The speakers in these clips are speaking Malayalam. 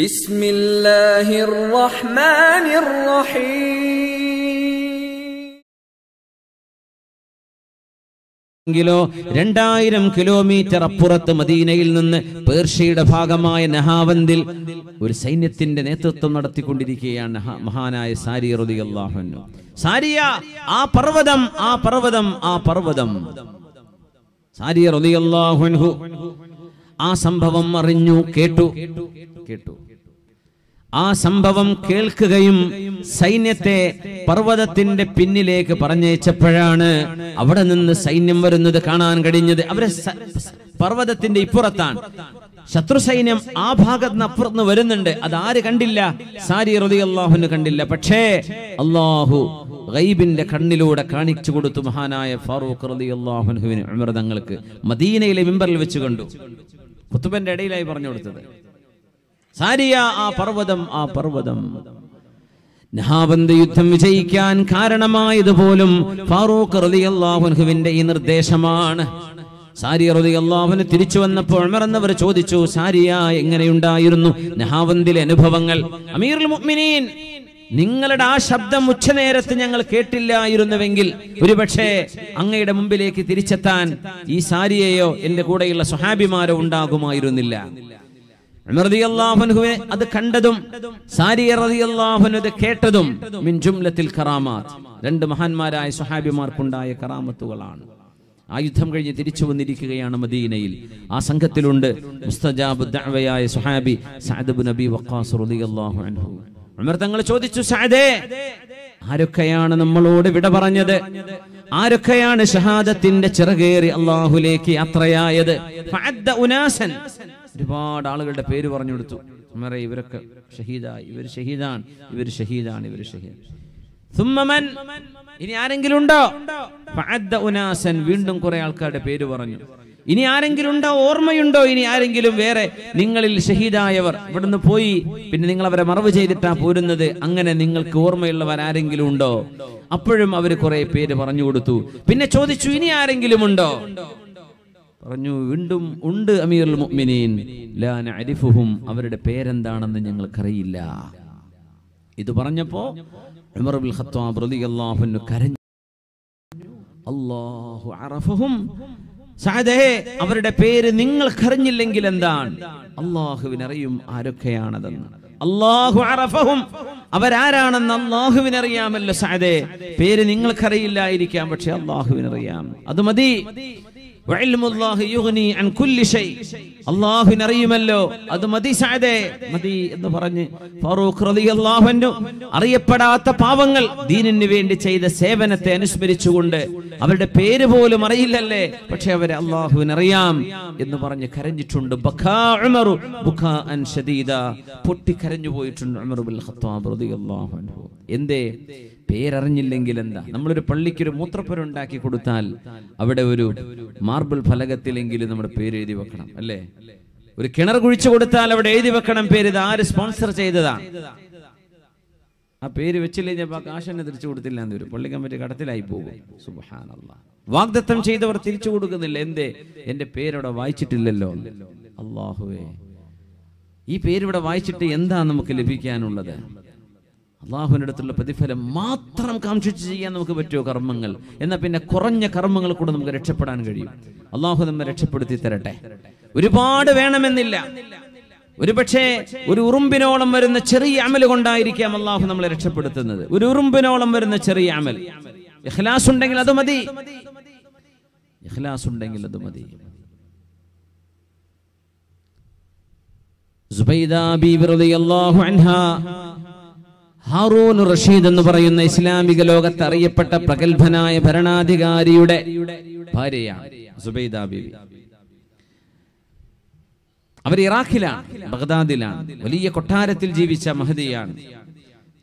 ബിസ്മില്ലാഹിർ റഹ്മാനിർ െങ്കിലോ രണ്ടായിരം കിലോമീറ്റർ അപ്പുറത്ത് മദീനയിൽ നിന്ന് പേർഷ്യയുടെ ഭാഗമായ നഹാവന്തിൽ ഒരു സൈന്യത്തിന്റെ നേതൃത്വം നടത്തിക്കൊണ്ടിരിക്കുകയാണ് മഹാനായ സാരി റതി അള്ളാഹുന്നു സാരിയ ആ പർവ്വതം ആ പർവ്വതം ആ പർവ്വതം സാരിയ റതി അള്ളാഹുൻഹു ആ സംഭവം അറിഞ്ഞു കേട്ടു കേട്ടു ആ സംഭവം കേൾക്കുകയും സൈന്യത്തെ പർവ്വതത്തിന്റെ പിന്നിലേക്ക് പറഞ്ഞയച്ചപ്പോഴാണ് അവിടെ നിന്ന് സൈന്യം വരുന്നത് കാണാൻ കഴിഞ്ഞത് അവരെ പർവ്വതത്തിന്റെ ഇപ്പുറത്താണ് ശത്രു സൈന്യം ആ ഭാഗത്ത് അപ്പുറത്ത് വരുന്നുണ്ട് അത് ആര് കണ്ടില്ല സാരി ഹൃദയ അള്ളാഹുന് കണ്ടില്ല പക്ഷേ അള്ളാഹു ഗൈബിന്റെ കണ്ണിലൂടെ കാണിച്ചു കൊടുത്തു മഹാനായ ഫാറൂഖ് റതി അള്ളാഹുനുവിന് അമൃതങ്ങൾക്ക് മദീനയിലെ മിമ്പറിൽ വെച്ച് കണ്ടു കുത്തുബന്റെ ഇടയിലായി പറഞ്ഞു കൊടുത്തത് സാരിയ ആ പർവ്വതം ആ പർവ്വതം നഹാബന്ത് യുദ്ധം വിജയിക്കാൻ കാരണമായതുപോലും ഫാറൂഖ് അള്ളാഹുഹുവിന്റെ ഈ നിർദ്ദേശമാണ് സാരിയ അള്ളാഹുന് തിരിച്ചു വന്നപ്പോൾ മറന്നവർ ചോദിച്ചു സാരിയ എങ്ങനെയുണ്ടായിരുന്നു നഹാബന്തിലെ അനുഭവങ്ങൾ അമീർ മുഅ്മിനീൻ നിങ്ങളുടെ ആ ശബ്ദം ഉച്ചനേരത്ത് ഞങ്ങൾ കേട്ടില്ലായിരുന്നുവെങ്കിൽ ഒരുപക്ഷെ അങ്ങയുടെ മുമ്പിലേക്ക് തിരിച്ചെത്താൻ ഈ സാരിയെയോ എന്റെ കൂടെയുള്ള സ്വഹാബിമാരോ ഉണ്ടാകുമായിരുന്നില്ല റളിയല്ലാഹുവിനെ അത് കണ്ടതും സാരിയ റളിയല്ലാഹുവിനെ കേട്ടതും മിൻ ജുംലത്തിൽ കറാമാത്ത് രണ്ട് മഹാന്മാരായ സ്വഹാബിമാർക്കുണ്ടായ കറാമത്തുകളാണ് ആ യുദ്ധം കഴിഞ്ഞ് തിരിച്ചു വന്നിരിക്കുകയാണ് മദീനയിൽ ആ സംഘത്തിലുണ്ട് മുസ്തജാബ് ദഅവയായ സ്വഹാബി സഅദ് ഇബ്നു വഖാസ് റളിയല്ലാഹു അൻഹു ഉമർ തങ്ങൾ ചോദിച്ചു സാദേ ആരൊക്കെയാണ് നമ്മളോട് വിട പറഞ്ഞത് ആരൊക്കെയാണ് ഷഹാദത്തിന്റെ ചിറകേറി അള്ളാഹുലേക്ക് അത്രയായത് ഒരുപാട് ആളുകളുടെ പേര് പറഞ്ഞു കൊടുത്തു ഉമറെ ഇവരൊക്കെ ഷഹീദായി ഇവർ ഷഹീദാൻ ഇവർ ഷഹീദാണ് ഇവർ ഷഹീദ് ഇനി ആരെങ്കിലും ഉണ്ടോ ഉനാസൻ വീണ്ടും കുറെ ആൾക്കാരുടെ പേര് പറഞ്ഞു ഇനി ആരെങ്കിലും ഉണ്ടോ ഓർമ്മയുണ്ടോ ഇനി ആരെങ്കിലും വേറെ നിങ്ങളിൽ ഷഹീദായവർ ഇവിടുന്ന് പോയി പിന്നെ നിങ്ങൾ അവരെ മറവ് ചെയ്തിട്ടാ പോരുന്നത് അങ്ങനെ നിങ്ങൾക്ക് ഓർമ്മയുള്ളവർ ആരെങ്കിലും ഉണ്ടോ അപ്പോഴും അവർ കുറെ പേര് പറഞ്ഞു കൊടുത്തു പിന്നെ ചോദിച്ചു ഇനി ആരെങ്കിലും ഉണ്ടോ പറഞ്ഞു വീണ്ടും ഉണ്ട് അമീർ മുഅ്മിനീൻ അരിഫുഹും അവരുടെ പേരെന്താണെന്ന് ഞങ്ങൾക്കറിയില്ല ഇത് പറഞ്ഞപ്പോ ഉമർ ബിൻ ഖത്താബ് റളിയല്ലാഹു അൻഹു അല്ലാഹു സാധേ അവരുടെ പേര് നിങ്ങൾ നിങ്ങൾക്കറിഞ്ഞില്ലെങ്കിൽ എന്താണ് അള്ളാഹുവിനറിയും ആരൊക്കെയാണതെന്ന് അള്ളാഹു അറഫഹും അവരാരാണെന്ന് അള്ളാഹുവിനറിയാമല്ലോ സാധേ പേര് നിങ്ങൾക്കറിയില്ലായിരിക്കാം പക്ഷെ അള്ളാഹുവിനറിയാം അത് മതി അറിയുമല്ലോ അത് മതി സാദേ മതി എന്ന് പറഞ്ഞ് ഫാറൂഖ് റളിയല്ലാഹുവിനു അറിയപ്പെടാത്ത പാവങ്ങൾ ദീനിന് വേണ്ടി ചെയ്ത സേവനത്തെ അനുസ്മരിച്ചുകൊണ്ട് അവരുടെ പേര് പോലും അറിയില്ലല്ലേ പക്ഷെ അവരെ അള്ളാഹുവിനറിയാം എന്ന് പറഞ്ഞ് കരഞ്ഞിട്ടുണ്ട് പൊട്ടിക്കരഞ്ഞു പോയിട്ടുണ്ട് റളിയല്ലാഹു അൻഹു എന്തേ പേരറിഞ്ഞില്ലെങ്കിൽ എന്താ നമ്മളൊരു പള്ളിക്കൊരു ഒരു ഉണ്ടാക്കി കൊടുത്താൽ അവിടെ ഒരു മാർബിൾ ഫലകത്തിലെങ്കിലും നമ്മുടെ പേര് എഴുതി വെക്കണം അല്ലേ ഒരു കിണർ കുഴിച്ചു കൊടുത്താൽ അവിടെ എഴുതി വെക്കണം പേര് ഇത് ആര് സ്പോൺസർ ചെയ്തതാണ് ആ പേര് വെച്ചില്ലേ കാശനെ തിരിച്ചു കൊടുത്തില്ല എന്ന് വരും പള്ളി കമ്മിറ്റി കടത്തിലായി പോകും വാഗ്ദത്തം ചെയ്തവർ തിരിച്ചു കൊടുക്കുന്നില്ല എന്തേ എന്റെ പേരവിടെ വായിച്ചിട്ടില്ലല്ലോ അള്ളാഹുവേ ഈ പേരിവിടെ വായിച്ചിട്ട് എന്താ നമുക്ക് ലഭിക്കാനുള്ളത് അള്ളാഹുവിൻ്റെ അടുത്തുള്ള പ്രതിഫലം മാത്രം കാക്ഷിച്ച് ചെയ്യാൻ നമുക്ക് പറ്റുമോ കർമ്മങ്ങൾ എന്നാൽ പിന്നെ കുറഞ്ഞ കർമ്മങ്ങൾ കൂടെ നമുക്ക് രക്ഷപ്പെടാൻ കഴിയും അള്ളാഹു നമ്മെ രക്ഷപ്പെടുത്തി തരട്ടെ ഒരുപാട് വേണമെന്നില്ല ഒരു പക്ഷേ ഒരു ഉറുമ്പിനോളം വരുന്ന ചെറിയ അമൽ കൊണ്ടായിരിക്കാം അള്ളാഹു നമ്മളെ രക്ഷപ്പെടുത്തുന്നത് ഒരു ഉറുമ്പിനോളം വരുന്ന ചെറിയ അമൽ ഇഖ്ലാസ് ഉണ്ടെങ്കിൽ അത് മതി ഇഖ്ലാസ് ഉണ്ടെങ്കിൽ അത് മതി സുബൈദ ബീബി റളിയല്ലാഹു അൻഹാ ഹാറൂൻ റഷീദ് എന്ന് പറയുന്ന ഇസ്ലാമിക ലോകത്ത് അറിയപ്പെട്ട പ്രഗത്ഭനായ ഭരണാധികാരിയുടെ ഭാര്യയാണ് സുബൈദ അവർ ഇറാഖിലാണ് ബഗ്ദാദിലാണ് വലിയ കൊട്ടാരത്തിൽ ജീവിച്ച മഹദിയാണ്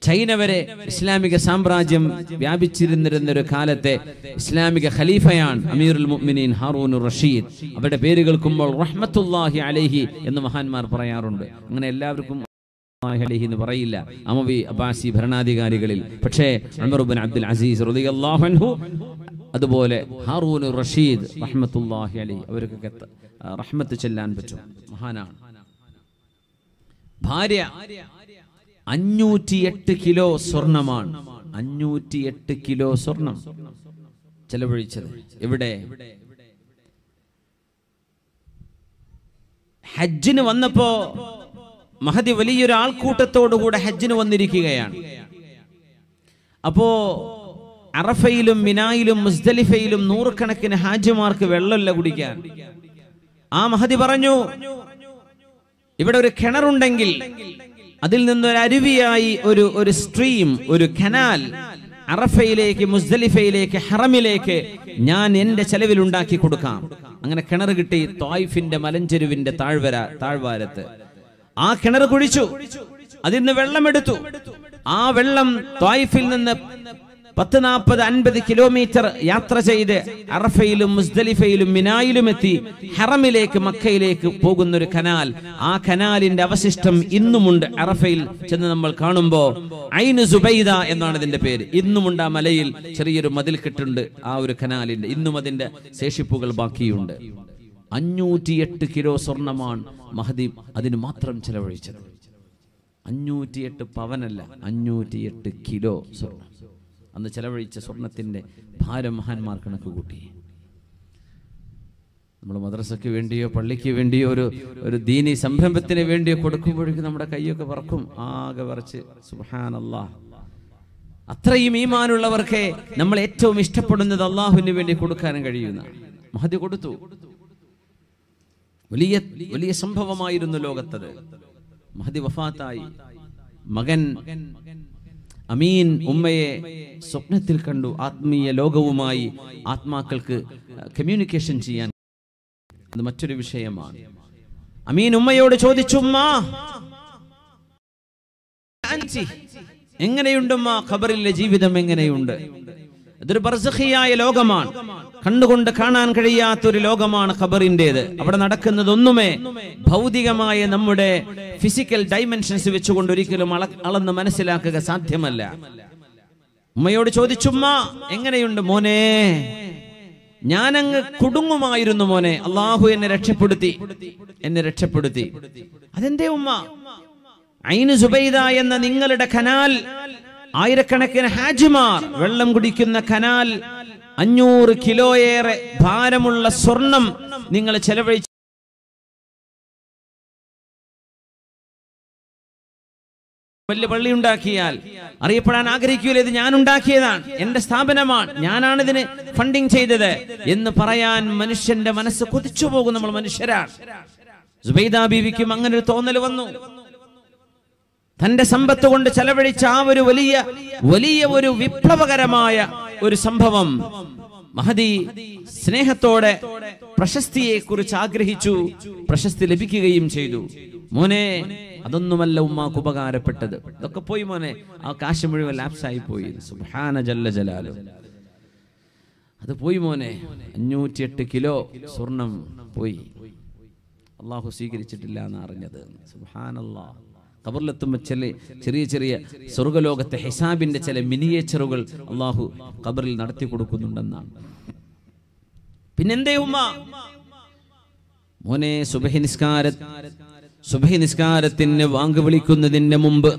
ചൈന വരെ ഇസ്ലാമിക സാമ്രാജ്യം വ്യാപിച്ചിരുന്നിരുന്ന ഒരു കാലത്തെ ഇസ്ലാമിക ഖലീഫയാണ് അമീറുൽ മുഅ്മിനീൻ ഹാറൂൻ റഷീദ് അവരുടെ പേര് കേൾക്കുമ്പോൾ റഹ്മത്തുല്ലാഹി അലൈഹി എന്ന് മഹാന്മാർ പറയാറുണ്ട് അങ്ങനെ എല്ലാവർക്കും എന്ന് പറയില്ല അമവി അബാസി ഭരണാധികാരികളിൽ പക്ഷേ അമർബിൻ അബ്ദുൽ അസീസ് റളിയല്ലാഹു അതുപോലെ ഹാറൂൻ റഷീദ് റഹ്മത്തുല്ലാഹി അലി അവർക്കൊക്കെ റഹ്മത്ത് ചെല്ലാൻ പറ്റും മഹാനാണ് ഭാര്യ അഞ്ഞൂറ്റിയെട്ട് കിലോ സ്വർണമാണ് അഞ്ഞൂറ്റിയെട്ട് കിലോ സ്വർണം ചെലവഴിച്ചത് ഇവിടെ ഹജ്ജിന് വന്നപ്പോ മഹദി വലിയൊരു ആൾക്കൂട്ടത്തോടുകൂടെ ഹജ്ജിന് വന്നിരിക്കുകയാണ് അപ്പോ അറഫയിലും മിനായിലും മുസ്ദലിഫയിലും നൂറുകണക്കിന് ഹാജിമാർക്ക് വെള്ളമല്ല കുടിക്കാൻ ആ മഹതി പറഞ്ഞു ഇവിടെ ഒരു കിണറുണ്ടെങ്കിൽ അതിൽ നിന്നൊരു അരുവിയായി ഒരു ഒരു സ്ട്രീം ഒരു കനാൽ അറഫയിലേക്ക് മുസ്ദലിഫയിലേക്ക് ഹറമിലേക്ക് ഞാൻ എന്റെ ചെലവിൽ ഉണ്ടാക്കി കൊടുക്കാം അങ്ങനെ കിണർ കിട്ടി തോയിഫിന്റെ മലഞ്ചെരുവിന്റെ താഴ്വര താഴ്വാരത്ത് ആ കിണർ കുഴിച്ചു അതിൽ നിന്ന് വെള്ളമെടുത്തു ആ വെള്ളം ത്വായിഫിൽ നിന്ന് പത്ത് നാൽപ്പത് അൻപത് കിലോമീറ്റർ യാത്ര ചെയ്ത് അറഫയിലും മുസ്ദലിഫയിലും മിനായിലും എത്തി ഹറമിലേക്ക് മക്കയിലേക്ക് പോകുന്ന ഒരു കനാൽ ആ കനാലിന്റെ അവശിഷ്ടം ഇന്നുമുണ്ട് അറഫയിൽ ചെന്ന് നമ്മൾ കാണുമ്പോ ഐനു സുബൈദ എന്നാണ് ഇതിന്റെ പേര് ഇന്നുമുണ്ട് ആ മലയിൽ ചെറിയൊരു മതിൽ കെട്ടുണ്ട് ആ ഒരു കനാലിന്റെ ഇന്നും അതിന്റെ ശേഷിപ്പുകൾ ബാക്കിയുണ്ട് അഞ്ഞൂറ്റിയെട്ട് കിലോ സ്വർണമാണ് മഹദി അതിന് മാത്രം ചെലവഴിച്ചത് അഞ്ഞൂറ്റിയെട്ട് പവനല്ല അഞ്ഞൂറ്റിയെട്ട് കിലോ സ്വർണം അന്ന് ചെലവഴിച്ച സ്വർണത്തിന്റെ ഭാരം മഹാന്മാർ കണക്ക് കൂട്ടി നമ്മൾ മദ്രസയ്ക്ക് വേണ്ടിയോ പള്ളിക്ക് വേണ്ടിയോ ഒരു ഒരു ദീനി സംരംഭത്തിന് വേണ്ടിയോ കൊടുക്കുമ്പോഴേക്കും നമ്മുടെ കൈയൊക്കെ വറക്കും ആകെ വറച്ച് സുഹാനല്ലാ അത്രയും ഈമാനുള്ളവർക്ക് നമ്മൾ ഏറ്റവും ഇഷ്ടപ്പെടുന്നത് അള്ളാഹുവിന് വേണ്ടി കൊടുക്കാനും കഴിയുന്ന മഹതി കൊടുത്തു വലിയ വലിയ സംഭവമായിരുന്നു ലോകത്തത് മഹദി വഫാത്തായി മകൻ അമീൻ ഉമ്മയെ സ്വപ്നത്തിൽ കണ്ടു ആത്മീയ ലോകവുമായി ആത്മാക്കൾക്ക് കമ്മ്യൂണിക്കേഷൻ ചെയ്യാൻ അത് മറ്റൊരു വിഷയമാണ് അമീൻ ഉമ്മയോട് ചോദിച്ചു എങ്ങനെയുണ്ടമ്മ ഖബറിലെ ജീവിതം എങ്ങനെയുണ്ട് ഇതൊരു ബർസഖിയായ ലോകമാണ് കണ്ടുകൊണ്ട് കാണാൻ കഴിയാത്തൊരു ലോകമാണ് ഖബറിൻ്റെത് അവിടെ നടക്കുന്നതൊന്നുമേ ഭൗതികമായ നമ്മുടെ ഫിസിക്കൽ ഡൈമെൻഷൻസ് വെച്ചുകൊണ്ട് ഒരിക്കലും അളന്ന് മനസ്സിലാക്കുക സാധ്യമല്ല ഉമ്മയോട് ചോദിച്ചുമ്മ എങ്ങനെയുണ്ട് മോനെ ഞാനങ്ങ് കുടുങ്ങുമായിരുന്നു മോനെ അള്ളാഹു എന്നെ രക്ഷപ്പെടുത്തി എന്നെ രക്ഷപ്പെടുത്തി അതെന്തേ ഉമ്മ ഐന് സുബൈദ എന്ന നിങ്ങളുടെ കനാൽ ആയിരക്കണക്കിന് ഹാജിമാർ വെള്ളം കുടിക്കുന്ന കനാൽ അഞ്ഞൂറ് കിലോയേറെ ഭാരമുള്ള സ്വർണം നിങ്ങൾ ചെലവഴിച്ചു വലിയ പള്ളി ഉണ്ടാക്കിയാൽ അറിയപ്പെടാൻ ആഗ്രഹിക്കൂലേ ഇത് ഞാൻ ഉണ്ടാക്കിയതാണ് എന്റെ സ്ഥാപനമാണ് ഞാനാണ് ഇതിന് ഫണ്ടിങ് ചെയ്തത് എന്ന് പറയാൻ മനുഷ്യന്റെ മനസ്സ് കൊതിച്ചു പോകും നമ്മൾ മനുഷ്യരാണ് സുബൈദ ബീവിക്കും അങ്ങനെ ഒരു തോന്നൽ വന്നു തന്റെ സമ്പത്ത് കൊണ്ട് ചെലവഴിച്ച ആ ഒരു വലിയ വലിയ ഒരു വിപ്ലവകരമായ ഒരു സംഭവം മഹദി സ്നേഹത്തോടെ പ്രശസ്തിയെ കുറിച്ച് ആഗ്രഹിച്ചു പ്രശസ്തി ലഭിക്കുകയും ചെയ്തു മോനെ അതൊന്നുമല്ല ഉമ്മാക്ക് ഉപകാരപ്പെട്ടത് ഇതൊക്കെ പോയി മോനെ ആ കാശ് മുഴുവൻ ലാപ്സായി പോയി സുഹാന ജല്ല ജലാലു അത് പോയി മോനെ അഞ്ഞൂറ്റി എട്ട് കിലോ സ്വർണം പോയി അള്ളാഹു സ്വീകരിച്ചിട്ടില്ല എന്ന് അറിഞ്ഞത് ഖബറിലെത്തുമ്പോൾ ചില ചെറിയ ചെറിയ സ്വർഗലോകത്തെ ഹിസാബിൻ്റെ ചില മിനിയേച്ചറുകൾ അള്ളാഹു ഖബറിൽ നടത്തി കൊടുക്കുന്നുണ്ടെന്നാണ് പിന്നെന്തേ ഉമ്മ മോനെ സുബഹി നിസ്കാര സുബഹി നിസ്കാരത്തിന് വാങ്ക് വിളിക്കുന്നതിന് മുമ്പ്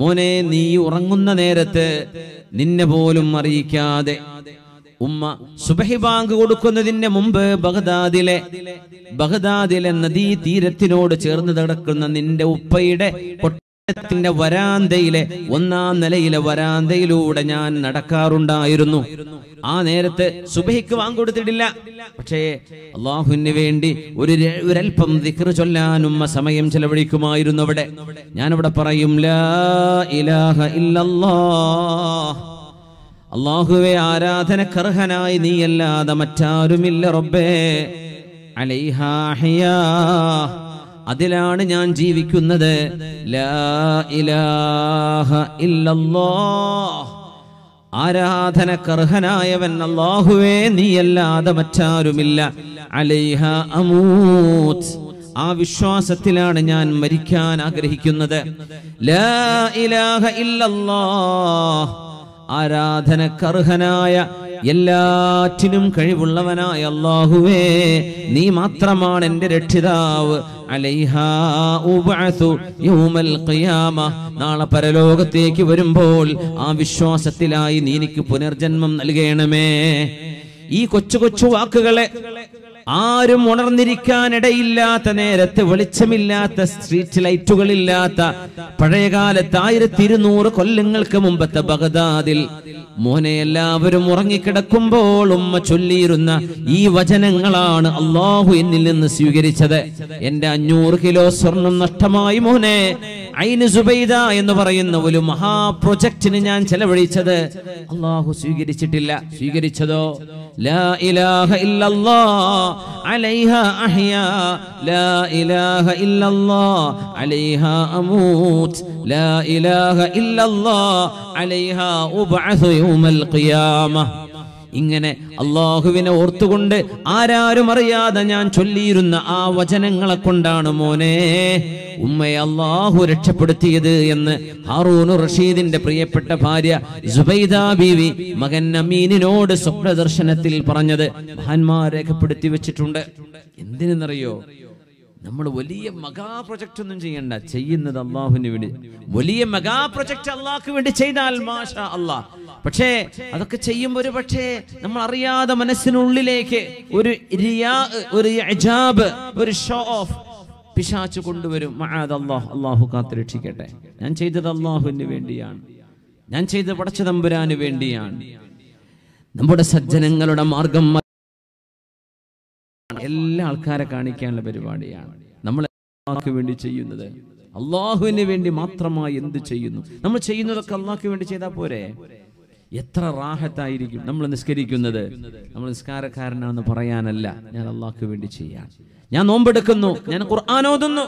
മോനെ നീ ഉറങ്ങുന്ന നേരത്ത് നിന്നെ പോലും അറിയിക്കാതെ ഉമ്മ സുബഹി ബാങ്ക് കൊടുക്കുന്നതിന് മുമ്പ് ബഗ്ദാദിലെ ബഗ്ദാദിലെ നദീ തീരത്തിനോട് ചേർന്ന് നടക്കുന്ന നിന്റെ ഉപ്പയുടെ ത്തിന്റെ വരാന്തയിലെ ഒന്നാം നിലയിലെ വരാന്തയിലൂടെ ഞാൻ നടക്കാറുണ്ടായിരുന്നു ആ നേരത്ത് സുബഹിക്ക് കൊടുത്തിട്ടില്ല പക്ഷേ അള്ളാഹുവിന് വേണ്ടി ഒരു ഒരൽപ്പം ദിക്ർ ചൊല്ലാനുമ്മ സമയം ചെലവഴിക്കുമായിരുന്നു അവിടെ ഞാനവിടെ പറയും ലാ ഇലാഹ ഇല്ലല്ലാഹ് അള്ളാഹുവെ ആരാധനക്കർഹനായി നീയല്ലാതെ മറ്റാരുമില്ല റബ്ബേ അലൈഹാഹിയ അതിലാണ് ഞാൻ ജീവിക്കുന്നത് ആരാധനക്കർഹനായവൻ അള്ളാഹുവേ നീയല്ലാതെ മറ്റാരുമില്ല അലൈഹ അമൂത് ആ വിശ്വാസത്തിലാണ് ഞാൻ മരിക്കാൻ ആഗ്രഹിക്കുന്നത് ലാ ഇലാഹ ഇല്ലല്ലാഹ് ആരാധനക്കർഹനായ എല്ലാറ്റിനും കഴിവുള്ളവനായ അള്ളാഹുവേ നീ മാത്രമാണ് എൻ്റെ രക്ഷിതാവ് നാളെ പരലോകത്തേക്ക് വരുമ്പോൾ ആ വിശ്വാസത്തിലായി നീ എനിക്ക് പുനർജന്മം നൽകണമേ ഈ കൊച്ചു കൊച്ചു വാക്കുകളെ ആരും ഉണർന്നിരിക്കാനിടയില്ലാത്ത നേരത്ത് വെളിച്ചമില്ലാത്ത സ്ട്രീറ്റ് ലൈറ്റുകളില്ലാത്ത പഴയകാലത്ത് ആയിരത്തി ഇരുന്നൂറ് കൊല്ലങ്ങൾക്ക് മുമ്പത്തെ ബഗദാദിൽ മോനെ എല്ലാവരും ഉറങ്ങിക്കിടക്കുമ്പോൾ ഉമ്മ ചൊല്ലിയിരുന്ന ഈ വചനങ്ങളാണ് അള്ളാഹു എന്നിൽ നിന്ന് സ്വീകരിച്ചത് എന്റെ അഞ്ഞൂറ് കിലോ സ്വർണം നഷ്ടമായി മോനെ സുബൈദ എന്ന് പറയുന്ന ഒരു മഹാ പ്രൊജക്ടിന് ഞാൻ ചെലവഴിച്ചത് അള്ളാഹു സ്വീകരിച്ചിട്ടില്ല സ്വീകരിച്ചതോ لا إله إلا الله عليها أحيا لا إله إلا الله عليها أموت لا إله إلا الله عليها أبعث يوم القيامة ഇങ്ങനെ അള്ളാഹുവിനെ ഓർത്തുകൊണ്ട് ആരാരും അറിയാതെ ഞാൻ ചൊല്ലിയിരുന്ന ആ വചനങ്ങളെ കൊണ്ടാണ് മോനെ ഉമ്മയെ അള്ളാഹു രക്ഷപ്പെടുത്തിയത് എന്ന് ഹാറൂനു റഷീദിന്റെ പ്രിയപ്പെട്ട ഭാര്യ സുബൈദ ബീവി മകൻ അമീനിനോട് സ്വപ്നദർശനത്തിൽ പറഞ്ഞത് മഹാന്മാർ രേഖപ്പെടുത്തി വെച്ചിട്ടുണ്ട് എന്തിനെന്നറിയോ നമ്മൾ വലിയ മെഗാ പ്രൊജക്റ്റ് ഒന്നും ചെയ്യണ്ട ചെയ്യുന്നത് അള്ളാഹുവിന് വേണ്ടി വലിയ മെഗാ പ്രൊജക്റ്റ് അള്ളാഹുക്ക് വേണ്ടി ചെയ്താൽ മാഷ അള്ളാഹ് പക്ഷേ അതൊക്കെ ചെയ്യുമ്പോൾ ഒരു പക്ഷേ നമ്മൾ അറിയാതെ മനസ്സിനുള്ളിലേക്ക് ഒരു റിയാ ഒരു അജാബ് ഒരു ഷോ ഓഫ് പിശാച്ചു കൊണ്ടുവരും അള്ളാഹ് അള്ളാഹു കാത്തുരക്ഷിക്കട്ടെ ഞാൻ ചെയ്തത് അള്ളാഹുവിന് വേണ്ടിയാണ് ഞാൻ ചെയ്ത് പടച്ച തമ്പുരാന് വേണ്ടിയാണ് നമ്മുടെ സജ്ജനങ്ങളുടെ മാർഗം എല്ലാ ആൾക്കാരെ കാണിക്കാനുള്ള പരിപാടിയാണ് നമ്മൾ അള്ളാഹ്ക്ക് വേണ്ടി ചെയ്യുന്നത് അള്ളാഹുവിന് വേണ്ടി മാത്രമായി എന്ത് ചെയ്യുന്നു നമ്മൾ ചെയ്യുന്നതൊക്കെ അള്ളാഹുക്ക് വേണ്ടി ചെയ്താൽ പോരെ എത്ര റാഹത്തായിരിക്കും നമ്മൾ നിസ്കരിക്കുന്നത് നമ്മൾ നിസ്കാരക്കാരനാണെന്ന് പറയാനല്ല ഞാൻ അള്ളാഹ്ക്ക് വേണ്ടി ചെയ്യാൻ ഞാൻ നോമ്പെടുക്കുന്നു ഞാൻ ഖുർആൻ ഓതുന്നു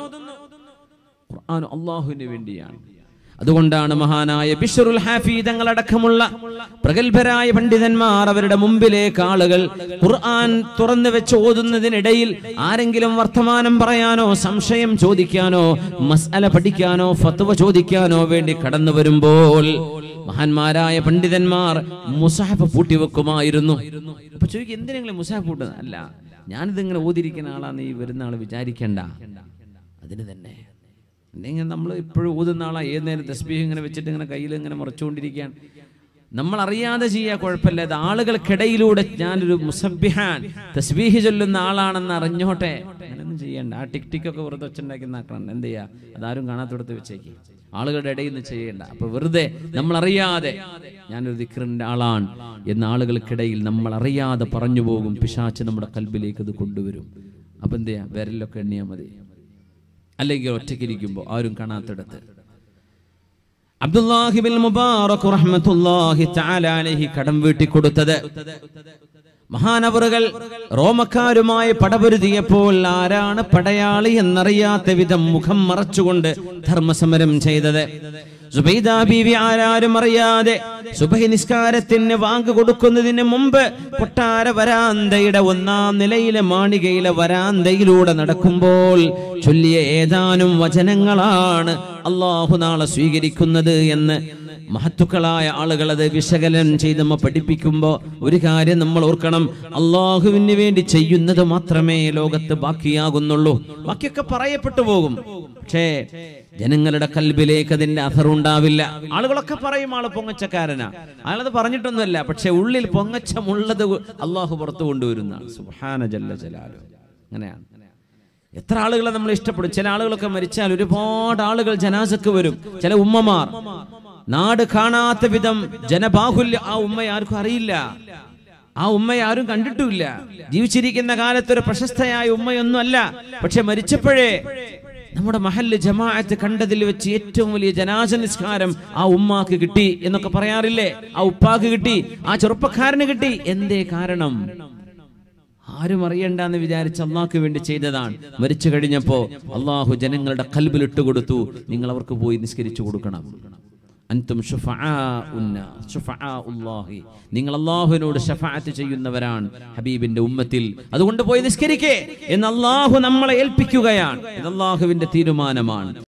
ഖുർആൻ അള്ളാഹുവിന് വേണ്ടിയാണ് അതുകൊണ്ടാണ് മഹാനായ ബിഷറുൽ ഹാഫീദങ്ങളടക്കമുള്ള അടക്കമുള്ള പ്രഗത്ഭരായ പണ്ഡിതന്മാർ അവരുടെ മുമ്പിലേക്ക് ആളുകൾ ഖുർആൻ തുറന്നു വെച്ച് ഓതുന്നതിനിടയിൽ ആരെങ്കിലും വർത്തമാനം പറയാനോ സംശയം ചോദിക്കാനോ മസ്അല പഠിക്കാനോ ഫത്വ ചോദിക്കാനോ വേണ്ടി കടന്നു വരുമ്പോൾ മഹാന്മാരായ പണ്ഡിതന്മാർ മുസാഫ് പൂട്ടി അപ്പൊ ചോദിക്കും എന്തിനെങ്കിലും നിങ്ങൾ മുസാഫ് അല്ല അല്ല ഇങ്ങനെ ഓതിരിക്കുന്ന ആളാന്ന് ഈ വരുന്ന ആൾ വിചാരിക്കണ്ട അതിന് തന്നെ അല്ലെങ്കിൽ നമ്മൾ ഇപ്പോഴും ഓതുന്ന ആളാ ഏത് നേരം തസ്ബീഹ് ഇങ്ങനെ വെച്ചിട്ട് ഇങ്ങനെ കയ്യിൽ ഇങ്ങനെ മുറച്ചുകൊണ്ടിരിക്കുകയാണ് നമ്മൾ അറിയാതെ ചെയ്യാൻ കുഴപ്പമില്ല അത് ആളുകൾക്കിടയിലൂടെ ഞാനൊരു മുസബിഹാൻ തസ്ബീഹ് ചൊല്ലുന്ന ആളാണെന്ന് അറിഞ്ഞോട്ടെ അങ്ങനെയൊന്നും ചെയ്യണ്ട ആ ടിക് ടിക് ഒക്കെ വെറുതെ വെച്ചുണ്ടാക്കി നാക്കണം എന്ത് ചെയ്യാ അതാരും കാണാത്തടുത്ത് വെച്ചേക്കേ ആളുകളുടെ ഇടയിൽ നിന്ന് ചെയ്യേണ്ട അപ്പൊ വെറുതെ നമ്മൾ അറിയാതെ ഞാനൊരു ദിക്റിന്റെ ആളാണ് എന്ന ആളുകൾക്കിടയിൽ നമ്മൾ അറിയാതെ പറഞ്ഞു പോകും പിശാച്ച് നമ്മുടെ കൽബിലേക്ക് അത് കൊണ്ടുവരും അപ്പൊ എന്ത് ചെയ്യാ വിരലൊക്കെ എണ്ണിയാൽ മതി അല്ലെങ്കിൽ ഒറ്റയ്ക്കിരിക്കുമ്പോൾ ആരും കാണാത്തിടത്ത് അബ്ദുല്ലാഹിബിൻ മുബാറക് റഹ്മത്തുള്ളാഹി തആല അലൈഹി കടം വീട്ടി കൊടുത്തത് മഹാനവറുകൾ റോമക്കാരുമായി പടപൊരുതിയപ്പോൾ ആരാണ് പടയാളി എന്നറിയാത്ത വിധം മുഖം മറച്ചുകൊണ്ട് ധർമ്മസമരം ചെയ്തത് ബീവി ആരാരും അറിയാതെ സുബഹി നിസ്കാരത്തിന് വാങ്ക് കൊടുക്കുന്നതിന് മുമ്പ് കൊട്ടാര വരാന്തയുടെ ഒന്നാം നിലയിലെ മാണികയിലെ വരാന്തയിലൂടെ നടക്കുമ്പോൾ ചൊല്ലിയ ഏതാനും വചനങ്ങളാണ് അള്ളാഹു നാളെ സ്വീകരിക്കുന്നത് എന്ന് മഹത്തുക്കളായ ആളുകൾ അത് വിശകലനം ചെയ്ത് നമ്മൾ പഠിപ്പിക്കുമ്പോൾ ഒരു കാര്യം നമ്മൾ ഓർക്കണം അള്ളാഹുവിന് വേണ്ടി ചെയ്യുന്നത് മാത്രമേ ലോകത്ത് ബാക്കിയാകുന്നുള്ളൂ ബാക്കിയൊക്കെ പറയപ്പെട്ടു പോകും പക്ഷേ ജനങ്ങളുടെ കൽബിലേക്ക് അതിന്റെ ഉണ്ടാവില്ല ആളുകളൊക്കെ പറയും ആള് പൊങ്ങച്ചക്കാരനാ അയാളത് പറഞ്ഞിട്ടൊന്നുമല്ല പക്ഷെ ഉള്ളിൽ പൊങ്ങച്ചമുള്ളത് അള്ളാഹു പുറത്തു കൊണ്ടുവരുന്നതാണ് സുഹാന ജല്ല ജലാലോ അങ്ങനെയാണ് എത്ര ആളുകളെ നമ്മൾ ഇഷ്ടപ്പെടും ചില ആളുകളൊക്കെ മരിച്ചാൽ ഒരുപാട് ആളുകൾ ജനാസക്ക് വരും ചില ഉമ്മമാർ നാട് കാണാത്ത വിധം ജനബാഹുല്യം ആ ഉമ്മയെ ആർക്കും അറിയില്ല ആ ഉമ്മയെ ആരും കണ്ടിട്ടുമില്ല ജീവിച്ചിരിക്കുന്ന കാലത്ത് ഒരു പ്രശസ്തയായ ഉമ്മയൊന്നും അല്ല പക്ഷെ മരിച്ചപ്പോഴേ നമ്മുടെ മഹല് ജമാഅത്ത് കണ്ടതിൽ വെച്ച് ഏറ്റവും വലിയ ജനാസ നിസ്കാരം ആ ഉമ്മാക്ക് കിട്ടി എന്നൊക്കെ പറയാറില്ലേ ആ ഉപ്പാക്ക് കിട്ടി ആ ചെറുപ്പക്കാരന് കിട്ടി എന്തേ കാരണം ആരും അറിയണ്ടെന്ന് വിചാരിച്ച് അള്ളാഹ്ക്ക് വേണ്ടി ചെയ്തതാണ് മരിച്ചു കഴിഞ്ഞപ്പോ അള്ളാഹു ജനങ്ങളുടെ കൽബിലിട്ട് കൊടുത്തു നിങ്ങൾ അവർക്ക് പോയി നിസ്കരിച്ചു കൊടുക്കണം അൻതും നിങ്ങൾ അള്ളാഹുവിനോട് ഷഫാത്ത് ചെയ്യുന്നവരാണ് ഹബീബിന്റെ ഉമ്മത്തിൽ അതുകൊണ്ട് പോയി നിസ്കരിക്കേ എന്ന് അള്ളാഹു നമ്മളെ ഏൽപ്പിക്കുകയാണ് അള്ളാഹുവിന്റെ തീരുമാനമാണ്